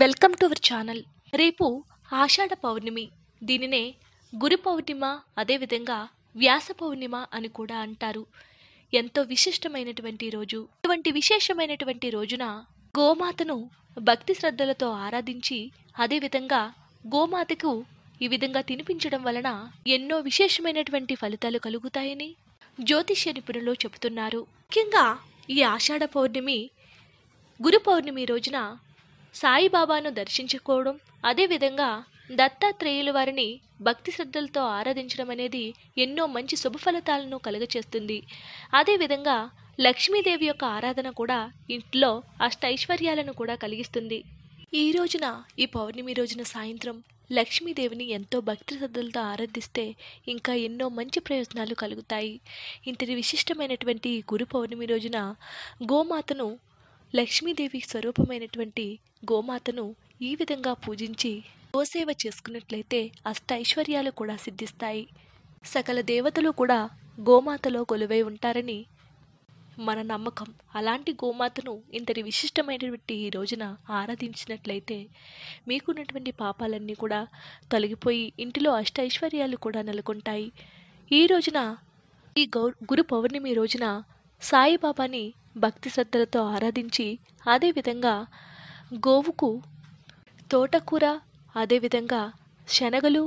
welcome to our channel రేపు ఆషాఢ పౌర్ణమి దీనినే గురు పౌర్ణిమ అదేవిధంగా వ్యాస పౌర్ణిమ అని కూడా అంటారు ఎంతో విశిష్టమైనటువంటి రోజు ఇటువంటి విశేషమైనటువంటి రోజున గోమాతను భక్తి శ్రద్ధలతో ఆరాధించి అదేవిధంగా గోమాతకు ఈ విధంగా తినిపించడం వలన ఎన్నో విశేషమైనటువంటి ఫలితాలు కలుగుతాయని జ్యోతిష్య నిపుణులు చెబుతున్నారు ముఖ్యంగా ఈ ఆషాఢ పౌర్ణమి గురు పౌర్ణమి రోజున సాయిబాబాను దర్శించుకోవడం అదేవిధంగా దత్తాత్రేయుల వారిని భక్తి శ్రద్ధలతో ఆరాధించడం అనేది ఎన్నో మంచి శుభ ఫలితాలను కలుగచేస్తుంది అదేవిధంగా లక్ష్మీదేవి యొక్క ఆరాధన కూడా ఇంట్లో అష్ట ఐశ్వర్యాలను కూడా కలిగిస్తుంది ఈ రోజున ఈ పౌర్ణమి రోజున సాయంత్రం లక్ష్మీదేవిని ఎంతో భక్తి శ్రద్ధలతో ఆరాధిస్తే ఇంకా ఎన్నో మంచి ప్రయోజనాలు కలుగుతాయి ఇంతటి విశిష్టమైనటువంటి గురు పౌర్ణమి రోజున గోమాతను లక్ష్మీదేవి స్వరూపమైనటువంటి గోమాతను ఈ విధంగా పూజించి గోసేవ చేసుకున్నట్లయితే అష్ట ఐశ్వర్యాలు కూడా సిద్ధిస్తాయి సకల దేవతలు కూడా గోమాతలో కొలువై ఉంటారని మన నమ్మకం అలాంటి గోమాతను ఇంతటి విశిష్టమైనటువంటి ఈ రోజున ఆరాధించినట్లయితే మీకున్నటువంటి పాపాలన్నీ కూడా తొలగిపోయి ఇంటిలో అష్ట ఐశ్వర్యాలు కూడా నెలకొంటాయి ఈ రోజున ఈ గౌ గురు పౌర్ణమి రోజున సాయిబాబాని భక్తి శ్రద్ధలతో ఆరాధించి అదేవిధంగా గోవుకు తోటకూర అదేవిధంగా శనగలు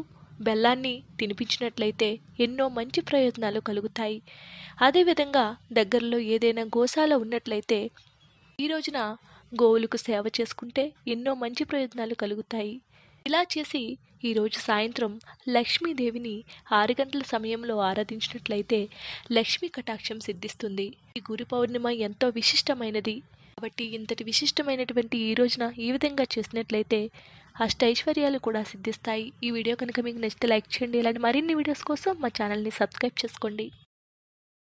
బెల్లాన్ని తినిపించినట్లయితే ఎన్నో మంచి ప్రయోజనాలు కలుగుతాయి అదేవిధంగా దగ్గరలో ఏదైనా గోశాల ఉన్నట్లయితే ఈ రోజున గోవులకు సేవ చేసుకుంటే ఎన్నో మంచి ప్రయోజనాలు కలుగుతాయి ఇలా చేసి ఈరోజు సాయంత్రం లక్ష్మీదేవిని ఆరు గంటల సమయంలో ఆరాధించినట్లయితే లక్ష్మీ కటాక్షం సిద్ధిస్తుంది ఈ గురు పౌర్ణిమ ఎంతో విశిష్టమైనది కాబట్టి ఇంతటి విశిష్టమైనటువంటి ఈ రోజున ఈ విధంగా చేసినట్లయితే అష్ట ఐశ్వర్యాలు కూడా సిద్ధిస్తాయి ఈ వీడియో కనుక మీకు నచ్చితే లైక్ చేయండి ఇలాంటి మరిన్ని వీడియోస్ కోసం మా ఛానల్ని సబ్స్క్రైబ్ చేసుకోండి